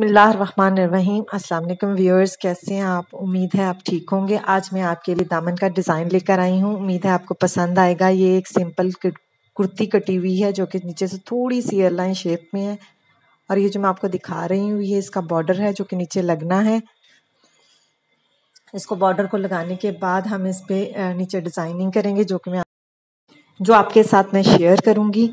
बसमीम अस्सलाम व्यूअर्स कैसे हैं आप उम्मीद है आप ठीक होंगे आज मैं आपके लिए दामन का डिज़ाइन लेकर आई हूँ उम्मीद है आपको पसंद आएगा ये एक सिंपल कुर्ती कटी हुई है जो कि नीचे से थोड़ी सी एयरलाइन शेप में है और ये जो मैं आपको दिखा रही हूँ ये इसका बॉर्डर है जो कि नीचे लगना है इसको बॉर्डर को लगाने के बाद हम इस पर नीचे डिज़ाइनिंग करेंगे जो कि मैं जो आपके साथ मैं शेयर करूँगी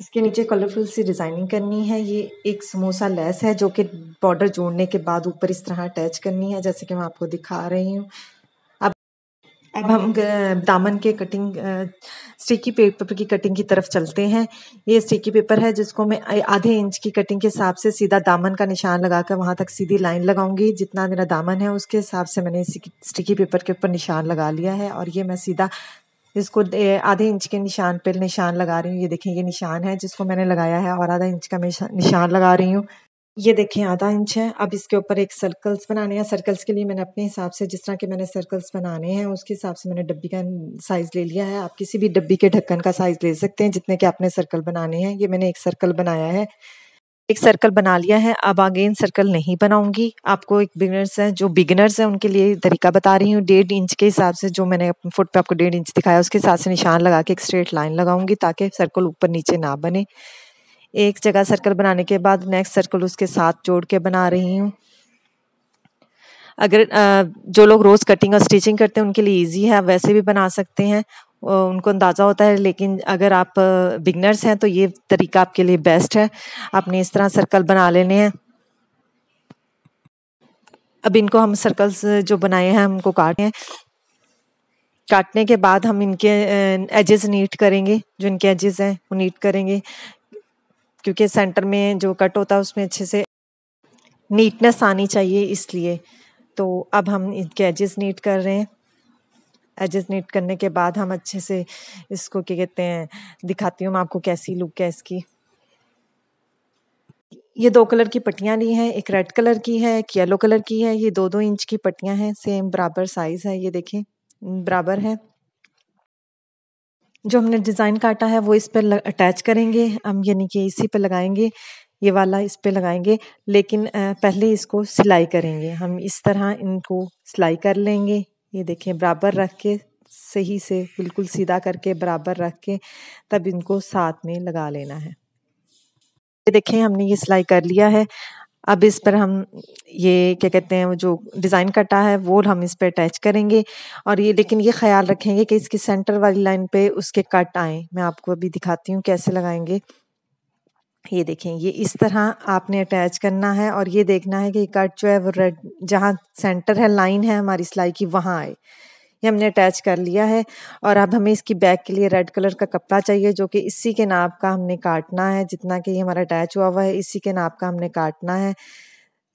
इसके नीचे कलरफुल सी डिजाइनिंग करनी है ये एक समोसा लेस है जो कि बॉर्डर जोड़ने के बाद ऊपर इस तरह अटैच करनी है जैसे कि मैं आपको दिखा रही हूँ अब अब हम दामन के कटिंग स्टिकी पेपर की कटिंग की तरफ चलते हैं ये स्टिकी पेपर है जिसको मैं आधे इंच की कटिंग के हिसाब से सीधा दामन का निशान लगाकर वहां तक सीधी लाइन लगाऊंगी जितना मेरा दामन है उसके हिसाब से मैंने स्टिकी पेपर के ऊपर निशान लगा लिया है और ये मैं सीधा जिसको आधे इंच के निशान पर निशान लगा रही हूँ ये देखें ये निशान है जिसको मैंने लगाया है और आधा इंच का मैं निशान लगा रही हूँ ये देखें आधा इंच है अब इसके ऊपर एक सर्कल्स बनाने हैं सर्कल्स के लिए मैंने अपने हिसाब से जिस तरह के मैंने सर्कल्स बनाने हैं उसके हिसाब से मैंने डब्बी का साइज़ ले लिया है आप किसी भी डब्बी के ढक्कन का साइज़ ले सकते हैं जितने के आपने सर्कल बनाने हैं ये मैंने एक सर्कल बनाया है एक सर्कल बना लिया है अब अगेन सर्कल नहीं बनाऊंगी आपको एक बिगनर्स हैं जो बिगनर्स हैं उनके लिए तरीका बता रही हूँ डेढ़ इंच के हिसाब से जो मैंने अपने फुट पे आपको डेढ़ इंच दिखाया उसके हिसाब से निशान लगा के एक स्ट्रेट लाइन लगाऊंगी ताकि सर्कल ऊपर नीचे ना बने एक जगह सर्कल बनाने के बाद नेक्स्ट सर्कल उसके साथ जोड़ के बना रही हूँ अगर जो लोग रोज़ कटिंग और स्टिचिंग करते हैं उनके लिए इजी है वैसे भी बना सकते हैं उनको अंदाज़ा होता है लेकिन अगर आप बिगनर्स हैं तो ये तरीका आपके लिए बेस्ट है आपने इस तरह सर्कल बना लेने हैं अब इनको हम सर्कल्स जो बनाए हैं हमको काटे हैं काटने के बाद हम इनके एजेस नीट करेंगे जो इनके एजेस हैं वो नीट करेंगे क्योंकि सेंटर में जो कट होता है उसमें अच्छे से नीटनेस आनी चाहिए इसलिए तो अब हम इनके एजेस नीट कर रहे हैं नीट करने के बाद हम अच्छे से इसको क्या कहते हैं दिखाती हूँ मैं आपको कैसी लुक है इसकी ये दो कलर की पट्टियाँ ली हैं एक रेड कलर की है एक येलो कलर की है ये दो दो इंच की पट्टियाँ हैं सेम बराबर साइज़ है ये देखें बराबर है जो हमने डिज़ाइन काटा है वो इस पर अटैच करेंगे हम यानी कि इसी पर लगाएंगे ये वाला इस पर लगाएंगे लेकिन पहले इसको सिलाई करेंगे हम इस तरह इनको सिलाई कर लेंगे ये देखें बराबर रख के सही से बिल्कुल सीधा करके बराबर रख के तब इनको साथ में लगा लेना है ये देखें हमने ये सिलाई कर लिया है अब इस पर हम ये क्या कहते हैं जो डिज़ाइन कटा है वो हम इस पर अटैच करेंगे और ये लेकिन ये ख्याल रखेंगे कि इसकी सेंटर वाली लाइन पे उसके कट आए मैं आपको अभी दिखाती हूँ कैसे लगाएंगे ये देखें ये इस तरह आपने अटैच करना है और ये देखना है कि कट जो है वो रेड जहाँ सेंटर है लाइन है हमारी सिलाई की वहाँ आए ये हमने अटैच कर लिया है और अब हमें इसकी बैक के लिए रेड कलर का कपड़ा चाहिए जो कि इसी के नाप का हमने काटना है जितना कि ये हमारा अटैच हुआ हुआ है इसी के नाप का हमने काटना है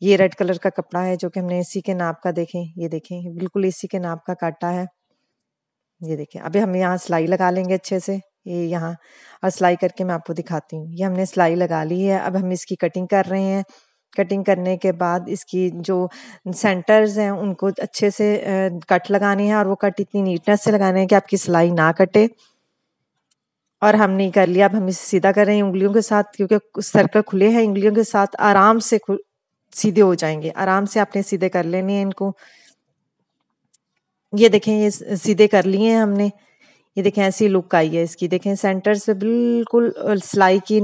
ये रेड कलर का कपड़ा है जो कि हमने इसी के नाप का देखें ये देखें बिल्कुल इसी के नाप का काटा है ये देखें अभी हम यहाँ सिलाई लगा लेंगे अच्छे से ये यहाँ और सिलाई करके मैं आपको दिखाती हूँ ये हमने सिलाई लगा ली है अब हम इसकी कटिंग कर रहे हैं कटिंग करने के बाद इसकी जो सेंटर्स हैं उनको अच्छे से कट लगाने हैं और वो कट इतनी नीटनेस से लगाने हैं कि आपकी सिलाई ना कटे और हमने कर लिया अब हम इसे सीधा कर रहे हैं उंगलियों के साथ क्योंकि सर्कल खुले हैं उंगलियों के साथ आराम से सीधे हो जाएंगे आराम से आपने सीधे कर लेने हैं इनको ये देखें ये सीधे कर लिए हैं हमने ये देखें ऐसी लुक आई है इसकी देखें सेंटर से बिल्कुल सिलाई की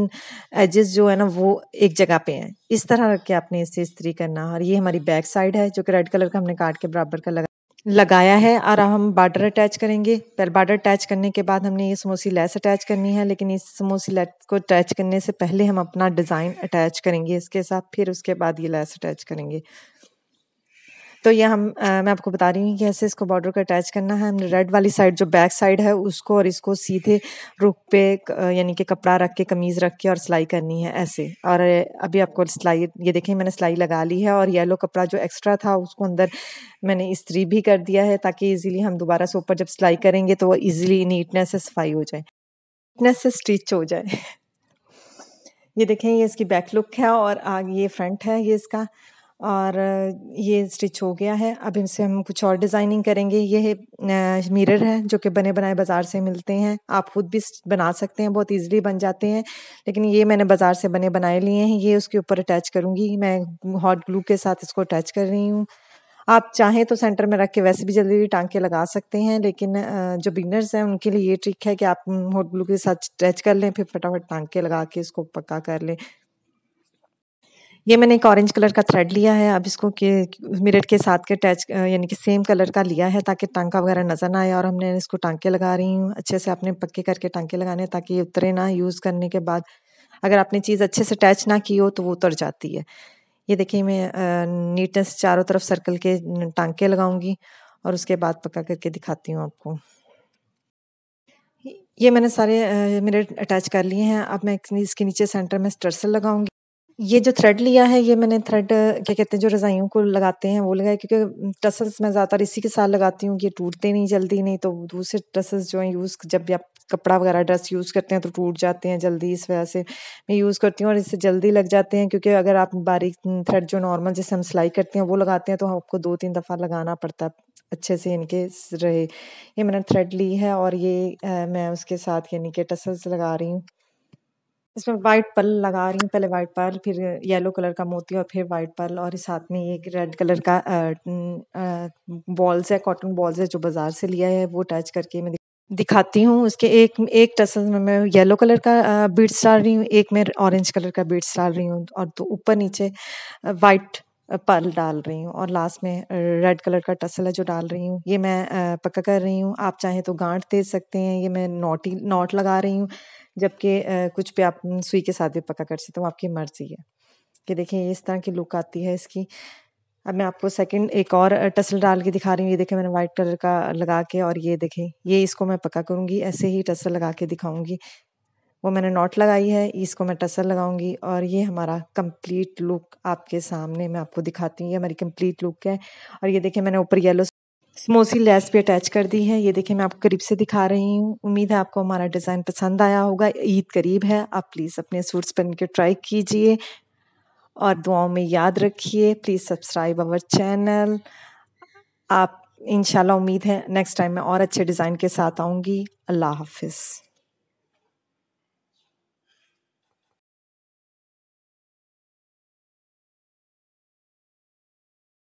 एजेस जो है ना वो एक जगह पे हैं इस तरह रख के आपने इसे इस्त्री करना और ये हमारी बैक साइड है जो कि रेड कलर का हमने काट के बराबर का लगा लगाया है और हम बार्डर अटैच करेंगे पहले बार्डर अटैच करने के बाद हमने ये समोसी लेस अटैच करनी है लेकिन इस समोसी लेस को अटैच करने से पहले हम अपना डिज़ाइन अटैच करेंगे इसके साथ फिर उसके बाद ये लेस अटैच करेंगे तो ये हम आ, मैं आपको बता रही हूँ कैसे इसको बॉर्डर को अटैच करना है हमने रेड वाली साइड जो बैक साइड है उसको और इसको सीधे रुख पे यानी कि कपड़ा रख के कमीज़ रख के और सिलाई करनी है ऐसे और अभी आपको सिलाई ये देखें मैंने सिलाई लगा ली है और येलो कपड़ा जो एक्स्ट्रा था उसको अंदर मैंने इस्त्री भी कर दिया है ताकि ईजिली हम दोबारा से ऊपर जब सिलाई करेंगे तो वो ईजिली नीटनेस से सफाई हो जाए नीटनेस से स्टिच हो जाए ये देखें ये इसकी बैक लुक है और आगे ये फ्रंट है ये इसका और ये स्टिच हो गया है अब इनसे हम कुछ और डिज़ाइनिंग करेंगे ये मिरर है जो कि बने बनाए बाज़ार से मिलते हैं आप खुद भी बना सकते हैं बहुत ईजिली बन जाते हैं लेकिन ये मैंने बाज़ार से बने बनाए लिए हैं ये उसके ऊपर अटैच करूँगी मैं हॉट ग्लू के साथ इसको अटैच कर रही हूँ आप चाहें तो सेंटर में रख के वैसे भी जल्दी जल्दी टांके लगा सकते हैं लेकिन जो बिगनर्स हैं उनके लिए ये ट्रिक है कि आप हॉट ग्लू के साथ अटैच कर लें फिर फटाफट टांके लगा के इसको पक्का कर लें ये मैंने एक ऑरेंज कलर का थ्रेड लिया है अब इसको के मिरट के साथ के अटैच यानी कि सेम कलर का लिया है ताकि टांका वगैरह नजर ना आए और हमने इसको टांके लगा रही हूँ अच्छे से आपने पक्के करके टांके लगाने ताकि ये उतरे ना यूज़ करने के बाद अगर आपने चीज़ अच्छे से अटैच ना की हो तो वो उतर जाती है ये देखिए मैं नीटनेस चारों तरफ सर्कल के टांके लगाऊंगी और उसके बाद पक्का करके दिखाती हूँ आपको ये मैंने सारे मेरे अटैच कर लिए हैं अब मैं इसके नीचे सेंटर में स्टर्सल लगाऊंगी ये जो थ्रेड लिया है ये मैंने थ्रेड क्या कहते हैं जो रज़ाइयों को लगाते हैं वो लगाए क्योंकि टसल्स मैं ज़्यादातर इसी के साथ लगाती हूँ ये टूटते नहीं जल्दी नहीं तो दूसरे टसल्स जो हैं यूज़ जब भी आप कपड़ा वगैरह ड्रेस यूज़ करते हैं तो टूट जाते हैं जल्दी इस वजह से मैं यूज़ करती हूँ और इससे जल्दी लग जाते हैं क्योंकि अगर आप बारीक थ्रेड जो नॉर्मल जैसे हम सिलाई करते हैं वो लगाते हैं तो आपको दो तीन दफ़ा लगाना पड़ता है अच्छे से इनके रहे ये मैंने थ्रेड ली है और ये आ, मैं उसके साथ यानी कि टसल्स लगा रही हूँ इसमें व्हाइट पर्ल लगा रही हूँ पहले व्हाइट पर्ल फिर येलो कलर का मोती और फिर व्हाइट पर्ल और साथ में एक रेड कलर का बॉल्स है कॉटन बॉल्स है जो बाजार से लिया है वो टच करके मैं दिखाती हूँ उसके एक एक टसल में मैं येलो कलर का बीट्स डाल रही हूँ एक में ऑरेंज कलर का बीट्स डाल रही हूँ और तो ऊपर नीचे व्हाइट पर्ल डाल रही हूँ और लास्ट में रेड कलर का टसल है जो डाल रही हूँ ये मैं पक्का कर रही हूँ आप चाहें तो गांठ दे सकते हैं ये मैं नोटी नोट लगा रही हूँ जबकि कुछ पे आप सुई के साथ भी पक्का कर सकते हो आपकी मर्जी है कि देखें इस तरह की लुक आती है इसकी अब मैं आपको सेकंड एक और टसल डाल के दिखा रही हूँ ये देखें मैंने वाइट कलर का लगा के और ये देखें ये इसको मैं पक्का करूँगी ऐसे ही टसल लगा के दिखाऊंगी वो मैंने नॉट लगाई है इसको मैं टसल लगाऊंगी और ये हमारा कंप्लीट लुक आपके सामने मैं आपको दिखाती हूँ ये हमारी कंप्लीट लुक है और ये देखिए मैंने ऊपर येलो स्मोसी लेस भी अटैच कर दी है ये देखिए मैं आपको करीब से दिखा रही हूँ उम्मीद है आपको हमारा डिज़ाइन पसंद आया होगा ईद करीब है आप प्लीज़ अपने सूट्स पहन के ट्राई कीजिए और दुआओं में याद रखिए प्लीज़ सब्सक्राइब आवर चैनल आप इन उम्मीद है नेक्स्ट टाइम मैं और अच्छे डिज़ाइन के साथ आऊँगी अल्लाह हाफिज़